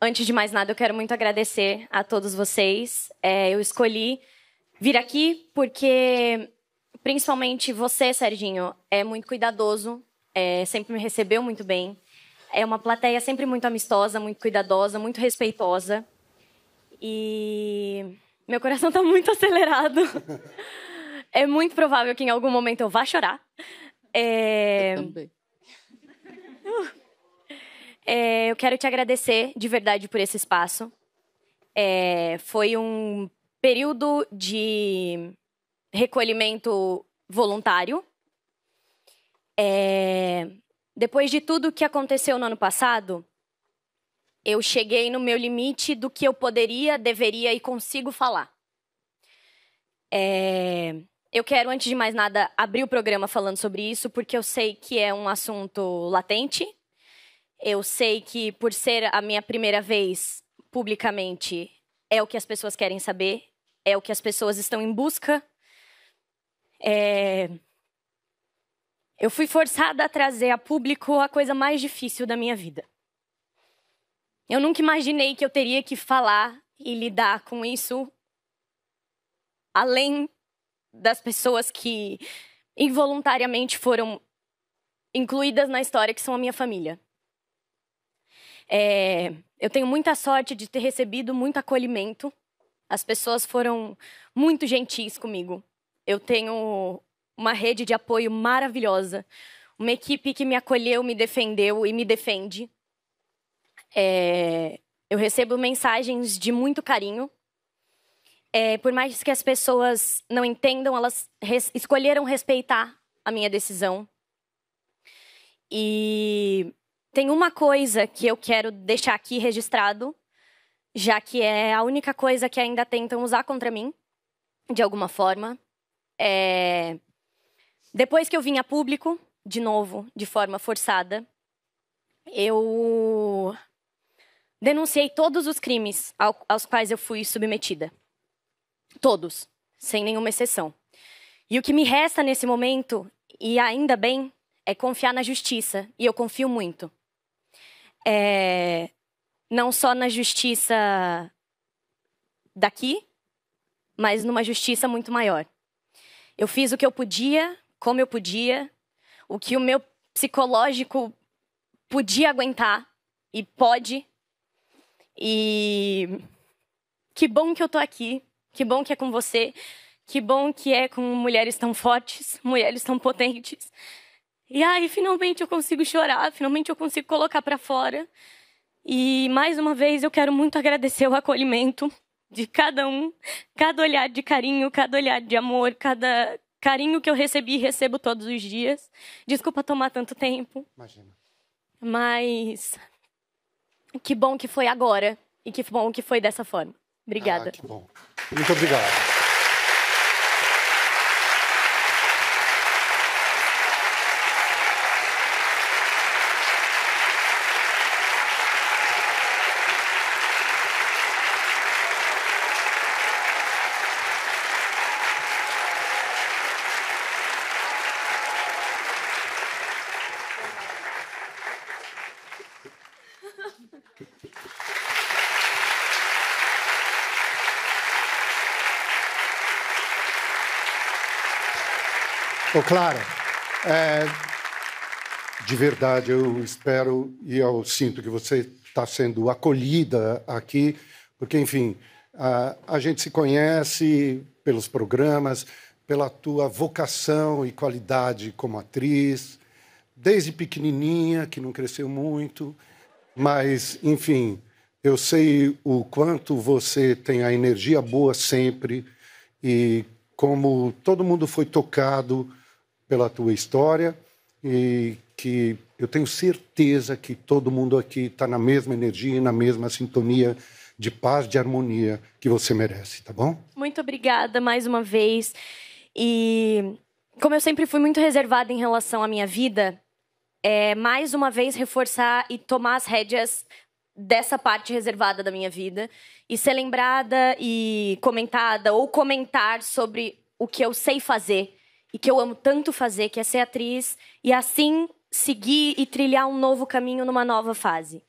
Antes de mais nada, eu quero muito agradecer a todos vocês. É, eu escolhi vir aqui porque, principalmente você, Serginho, é muito cuidadoso, é, sempre me recebeu muito bem. É uma plateia sempre muito amistosa, muito cuidadosa, muito respeitosa. E meu coração está muito acelerado. é muito provável que em algum momento eu vá chorar. É... Eu também. É, eu quero te agradecer de verdade por esse espaço. É, foi um período de recolhimento voluntário. É, depois de tudo que aconteceu no ano passado, eu cheguei no meu limite do que eu poderia, deveria e consigo falar. É, eu quero, antes de mais nada, abrir o programa falando sobre isso, porque eu sei que é um assunto latente eu sei que, por ser a minha primeira vez publicamente, é o que as pessoas querem saber, é o que as pessoas estão em busca. É... Eu fui forçada a trazer a público a coisa mais difícil da minha vida. Eu nunca imaginei que eu teria que falar e lidar com isso além das pessoas que involuntariamente foram incluídas na história, que são a minha família. É, eu tenho muita sorte de ter recebido muito acolhimento. As pessoas foram muito gentis comigo. Eu tenho uma rede de apoio maravilhosa, uma equipe que me acolheu, me defendeu e me defende. É, eu recebo mensagens de muito carinho. É, por mais que as pessoas não entendam, elas res escolheram respeitar a minha decisão. E tem uma coisa que eu quero deixar aqui registrado, já que é a única coisa que ainda tentam usar contra mim, de alguma forma. É... Depois que eu vim a público, de novo, de forma forçada, eu denunciei todos os crimes aos quais eu fui submetida. Todos, sem nenhuma exceção. E o que me resta nesse momento, e ainda bem, é confiar na justiça, e eu confio muito é, não só na justiça daqui, mas numa justiça muito maior. Eu fiz o que eu podia, como eu podia, o que o meu psicológico podia aguentar e pode. E que bom que eu tô aqui, que bom que é com você, que bom que é com mulheres tão fortes, mulheres tão potentes. E aí, finalmente eu consigo chorar, finalmente eu consigo colocar para fora. E mais uma vez eu quero muito agradecer o acolhimento de cada um, cada olhar de carinho, cada olhar de amor, cada carinho que eu recebi e recebo todos os dias. Desculpa tomar tanto tempo. Imagina. Mas que bom que foi agora e que bom que foi dessa forma. Obrigada. Ah, que bom. Muito obrigado. Clara, É, de verdade, eu espero e eu sinto que você está sendo acolhida aqui, porque, enfim, a, a gente se conhece pelos programas, pela tua vocação e qualidade como atriz, desde pequenininha, que não cresceu muito, mas, enfim, eu sei o quanto você tem a energia boa sempre e como todo mundo foi tocado pela tua história e que eu tenho certeza que todo mundo aqui está na mesma energia e na mesma sintonia de paz, de harmonia que você merece, tá bom? Muito obrigada mais uma vez. E como eu sempre fui muito reservada em relação à minha vida, é, mais uma vez reforçar e tomar as rédeas dessa parte reservada da minha vida e ser lembrada e comentada ou comentar sobre o que eu sei fazer e que eu amo tanto fazer, que é ser atriz e assim seguir e trilhar um novo caminho numa nova fase.